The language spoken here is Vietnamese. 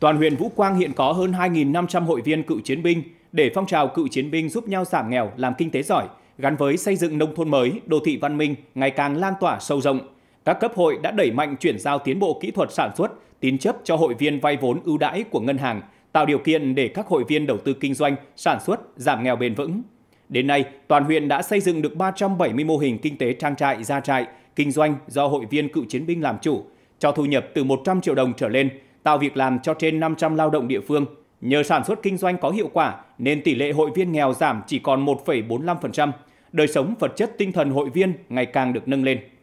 Toàn huyện Vũ Quang hiện có hơn 2.500 hội viên cựu chiến binh để phong trào cựu chiến binh giúp nhau giảm nghèo, làm kinh tế giỏi, gắn với xây dựng nông thôn mới, đô thị văn minh ngày càng lan tỏa sâu rộng. Các cấp hội đã đẩy mạnh chuyển giao tiến bộ kỹ thuật sản xuất, tín chấp cho hội viên vay vốn ưu đãi của ngân hàng, tạo điều kiện để các hội viên đầu tư kinh doanh, sản xuất, giảm nghèo bền vững. Đến nay, toàn huyện đã xây dựng được 370 mô hình kinh tế trang trại, gia trại, kinh doanh do hội viên cựu chiến binh làm chủ, cho thu nhập từ 100 triệu đồng trở lên, tạo việc làm cho trên 500 lao động địa phương. Nhờ sản xuất kinh doanh có hiệu quả nên tỷ lệ hội viên nghèo giảm chỉ còn 1,45%, đời sống vật chất tinh thần hội viên ngày càng được nâng lên.